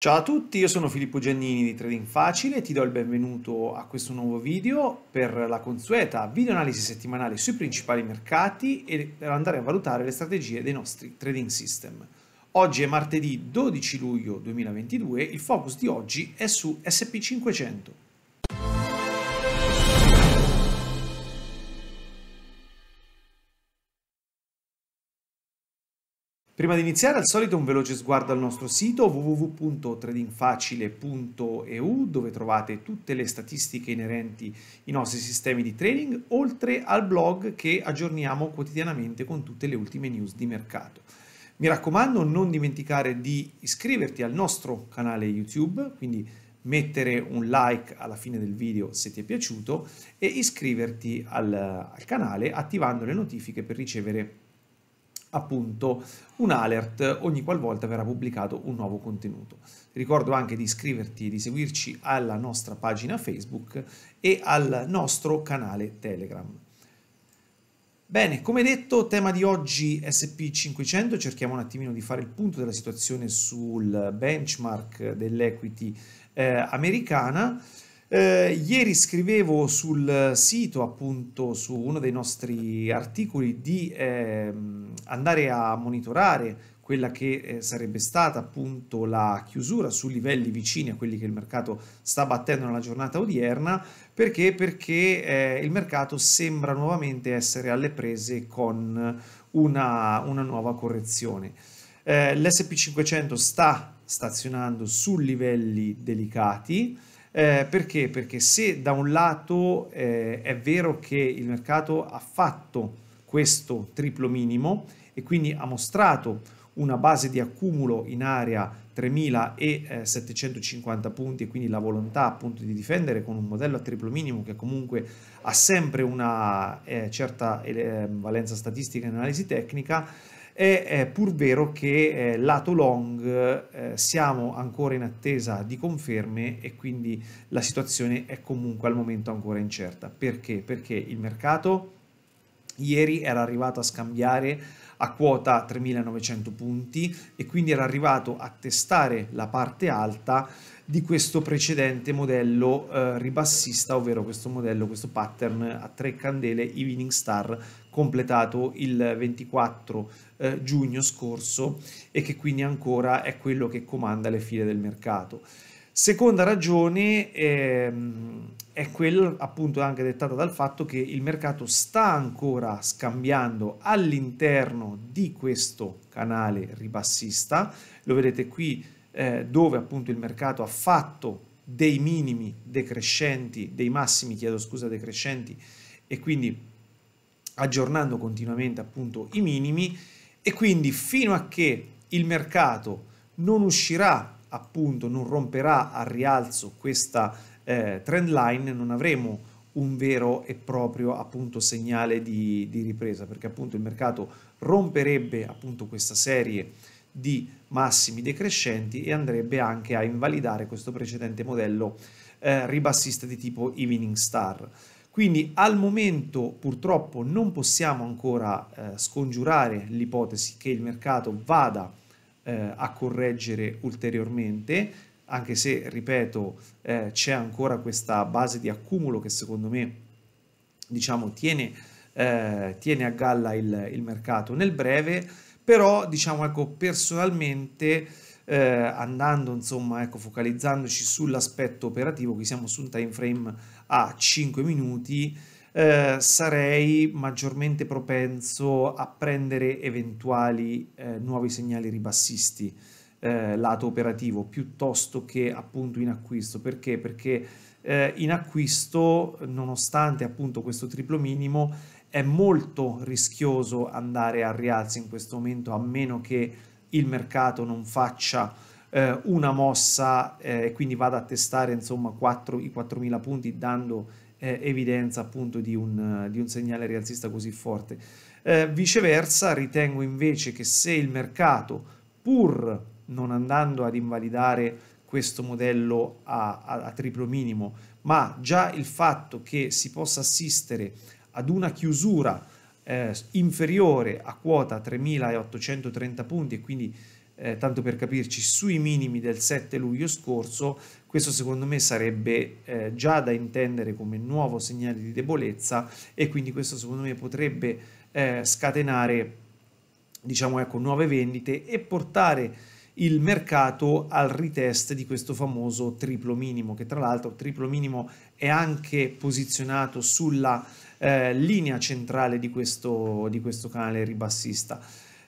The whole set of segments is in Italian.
Ciao a tutti, io sono Filippo Giannini di Trading Facile e ti do il benvenuto a questo nuovo video per la consueta videoanalisi settimanale sui principali mercati e per andare a valutare le strategie dei nostri trading system. Oggi è martedì 12 luglio 2022, il focus di oggi è su SP500. Prima di iniziare, al solito, un veloce sguardo al nostro sito www.tradingfacile.eu dove trovate tutte le statistiche inerenti ai nostri sistemi di trading, oltre al blog che aggiorniamo quotidianamente con tutte le ultime news di mercato. Mi raccomando, non dimenticare di iscriverti al nostro canale YouTube, quindi mettere un like alla fine del video se ti è piaciuto e iscriverti al, al canale attivando le notifiche per ricevere appunto un alert ogni qualvolta verrà pubblicato un nuovo contenuto. ricordo anche di iscriverti e di seguirci alla nostra pagina Facebook e al nostro canale Telegram. Bene, come detto, tema di oggi SP500, cerchiamo un attimino di fare il punto della situazione sul benchmark dell'equity eh, americana. Eh, ieri scrivevo sul sito, appunto, su uno dei nostri articoli, di eh, andare a monitorare quella che eh, sarebbe stata appunto la chiusura su livelli vicini a quelli che il mercato sta battendo nella giornata odierna, perché? Perché eh, il mercato sembra nuovamente essere alle prese con una, una nuova correzione. Eh, L'SP500 sta stazionando su livelli delicati, eh, perché? Perché se da un lato eh, è vero che il mercato ha fatto questo triplo minimo e quindi ha mostrato una base di accumulo in area 3750 punti e quindi la volontà appunto di difendere con un modello a triplo minimo che comunque ha sempre una eh, certa eh, valenza statistica in analisi tecnica è pur vero che eh, lato long eh, siamo ancora in attesa di conferme e quindi la situazione è comunque al momento ancora incerta. Perché? Perché il mercato Ieri era arrivato a scambiare a quota 3.900 punti e quindi era arrivato a testare la parte alta di questo precedente modello eh, ribassista, ovvero questo modello, questo pattern a tre candele Evening Star completato il 24 eh, giugno scorso e che quindi ancora è quello che comanda le file del mercato. Seconda ragione, ehm, è quello appunto anche dettato dal fatto che il mercato sta ancora scambiando all'interno di questo canale ribassista, lo vedete qui eh, dove appunto il mercato ha fatto dei minimi decrescenti, dei massimi, chiedo scusa, decrescenti e quindi aggiornando continuamente appunto i minimi e quindi fino a che il mercato non uscirà appunto non romperà al rialzo questa eh, trend line non avremo un vero e proprio appunto segnale di, di ripresa perché appunto il mercato romperebbe appunto questa serie di massimi decrescenti e andrebbe anche a invalidare questo precedente modello eh, ribassista di tipo Evening Star. Quindi al momento purtroppo non possiamo ancora eh, scongiurare l'ipotesi che il mercato vada eh, a correggere ulteriormente anche se, ripeto, eh, c'è ancora questa base di accumulo che secondo me, diciamo, tiene, eh, tiene a galla il, il, mercato nel breve, però, diciamo, ecco, personalmente, eh, andando, insomma, ecco, focalizzandoci sull'aspetto operativo, qui siamo su un time frame a 5 minuti, eh, sarei maggiormente propenso a prendere eventuali eh, nuovi segnali ribassisti eh, lato operativo piuttosto che appunto in acquisto. Perché? Perché eh, in acquisto, nonostante appunto questo triplo minimo, è molto rischioso andare a rialzi in questo momento a meno che il mercato non faccia eh, una mossa eh, e quindi vada a testare insomma 4, i 4.000 punti dando eh, evidenza appunto di un, di un, segnale rialzista così forte. Eh, viceversa ritengo invece che se il mercato pur non andando ad invalidare questo modello a, a, a triplo minimo, ma già il fatto che si possa assistere ad una chiusura eh, inferiore a quota 3.830 punti e quindi eh, tanto per capirci sui minimi del 7 luglio scorso, questo secondo me sarebbe eh, già da intendere come nuovo segnale di debolezza e quindi questo secondo me potrebbe eh, scatenare diciamo ecco nuove vendite e portare il mercato al retest di questo famoso triplo minimo, che tra l'altro triplo minimo è anche posizionato sulla eh, linea centrale di questo, di questo canale ribassista.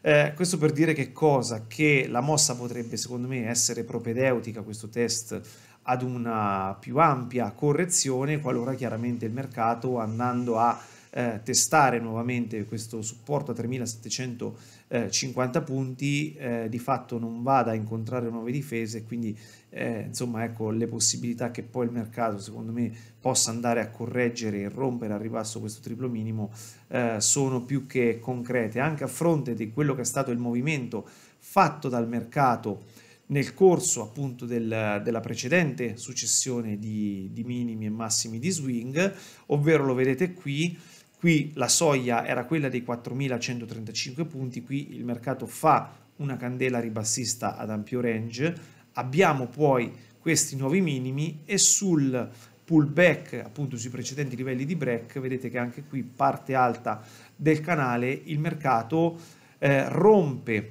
Eh, questo per dire che cosa? Che la mossa potrebbe secondo me essere propedeutica, questo test, ad una più ampia correzione, qualora chiaramente il mercato andando a eh, testare nuovamente questo supporto a 3750 eh, punti eh, di fatto non vada a incontrare nuove difese quindi eh, insomma ecco le possibilità che poi il mercato secondo me possa andare a correggere e rompere al ribasso questo triplo minimo eh, sono più che concrete anche a fronte di quello che è stato il movimento fatto dal mercato nel corso appunto del, della precedente successione di, di, minimi e massimi di swing, ovvero lo vedete qui, Qui la soglia era quella dei 4.135 punti, qui il mercato fa una candela ribassista ad ampio range, abbiamo poi questi nuovi minimi e sul pullback appunto sui precedenti livelli di break vedete che anche qui parte alta del canale il mercato eh, rompe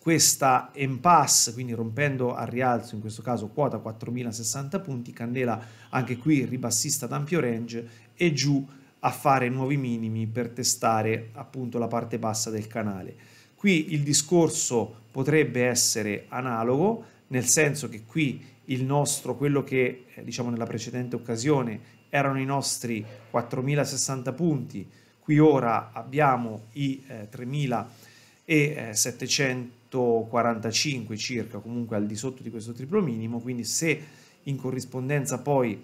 questa impasse, quindi rompendo al rialzo, in questo caso quota 4060 punti, candela anche qui ribassista ad ampio range e giù a fare nuovi minimi per testare appunto la parte bassa del canale. Qui il discorso potrebbe essere analogo, nel senso che qui il nostro, quello che eh, diciamo nella precedente occasione erano i nostri 4060 punti, qui ora abbiamo i eh, 3745 eh, circa, comunque al di sotto di questo triplo minimo, quindi se in corrispondenza poi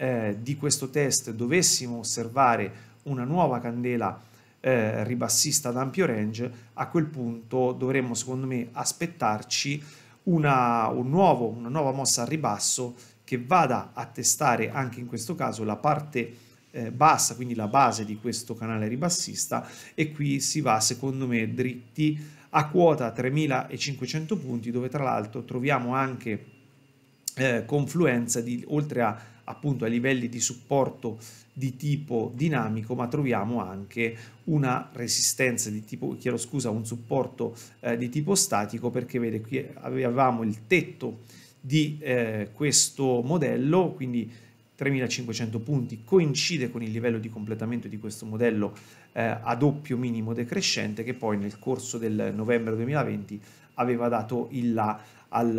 eh, di questo test dovessimo osservare una nuova candela eh, ribassista ad ampio range, a quel punto dovremmo secondo me aspettarci una, un nuovo, una nuova mossa al ribasso che vada a testare anche in questo caso la parte eh, bassa, quindi la base di questo canale ribassista e qui si va secondo me dritti a quota 3500 punti dove tra l'altro troviamo anche eh, confluenza di oltre a appunto ai livelli di supporto di tipo dinamico, ma troviamo anche una resistenza di tipo, chiedo scusa, un supporto eh, di tipo statico, perché vede qui avevamo il tetto di eh, questo modello, quindi 3500 punti coincide con il livello di completamento di questo modello eh, a doppio minimo decrescente che poi nel corso del novembre 2020 aveva dato il là al,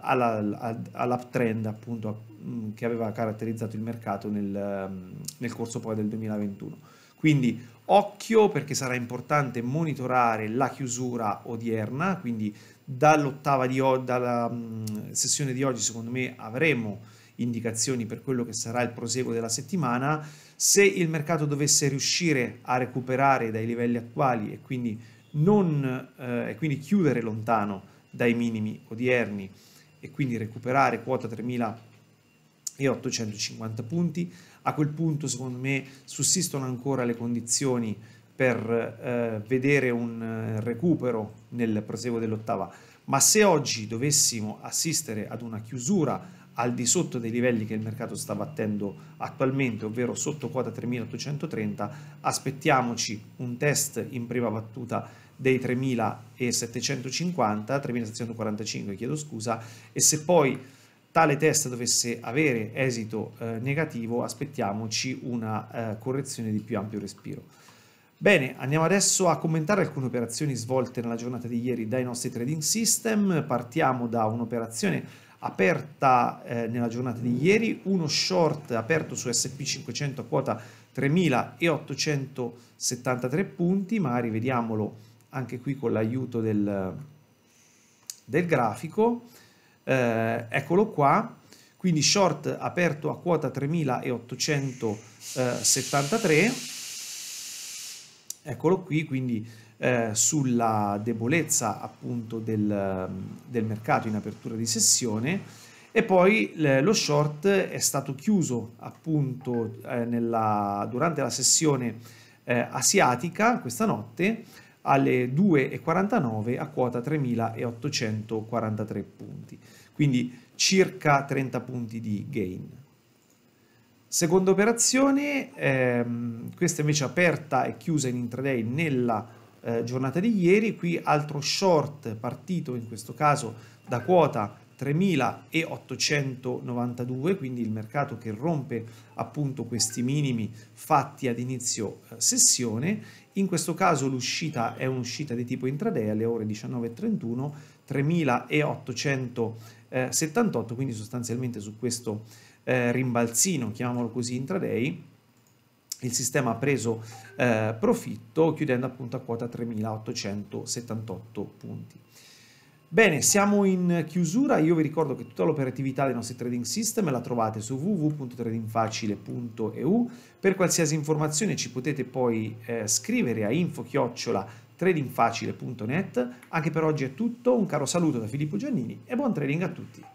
alla, all'uptrend appunto mm, che aveva caratterizzato il mercato nel, mm, nel corso poi del 2021. Quindi occhio perché sarà importante monitorare la chiusura odierna, quindi dall'ottava di oggi, dalla mm, sessione di oggi secondo me avremo indicazioni per quello che sarà il proseguo della settimana. Se il mercato dovesse riuscire a recuperare dai livelli attuali e quindi, non, eh, e quindi chiudere lontano dai minimi odierni e quindi recuperare quota 3.850 punti. A quel punto, secondo me, sussistono ancora le condizioni per eh, vedere un eh, recupero nel proseguo dell'ottava. Ma se oggi dovessimo assistere ad una chiusura al di sotto dei livelli che il mercato sta battendo attualmente, ovvero sotto quota 3830, aspettiamoci un test in prima battuta dei 3750, 3745 chiedo scusa, e se poi tale test dovesse avere esito eh, negativo aspettiamoci una eh, correzione di più ampio respiro. Bene, andiamo adesso a commentare alcune operazioni svolte nella giornata di ieri dai nostri trading system. Partiamo da un'operazione aperta eh, nella giornata di ieri, uno short aperto su SP500 a quota 3873 punti, ma rivediamolo anche qui con l'aiuto del, del grafico, eh, eccolo qua, quindi short aperto a quota 3873, eccolo qui, quindi eh, sulla debolezza appunto del, del mercato in apertura di sessione, e poi lo short è stato chiuso appunto eh, nella, durante la sessione eh, asiatica questa notte alle 2,49 a quota 3.843 punti, quindi circa 30 punti di gain. Seconda operazione, ehm, questa invece aperta e chiusa in intraday nella eh, giornata di ieri, qui altro short partito in questo caso da quota 3.892, quindi il mercato che rompe appunto questi minimi fatti ad inizio eh, sessione. In questo caso l'uscita è un'uscita di tipo intraday alle ore 19.31, 3.878, quindi sostanzialmente su questo eh, rimbalzino, chiamiamolo così, intraday, il sistema ha preso eh, profitto chiudendo appunto a quota 3.878 punti. Bene, siamo in chiusura, io vi ricordo che tutta l'operatività dei nostri trading system la trovate su www.tradingfacile.eu, per qualsiasi informazione ci potete poi eh, scrivere a info-tradingfacile.net, anche per oggi è tutto, un caro saluto da Filippo Giannini e buon trading a tutti!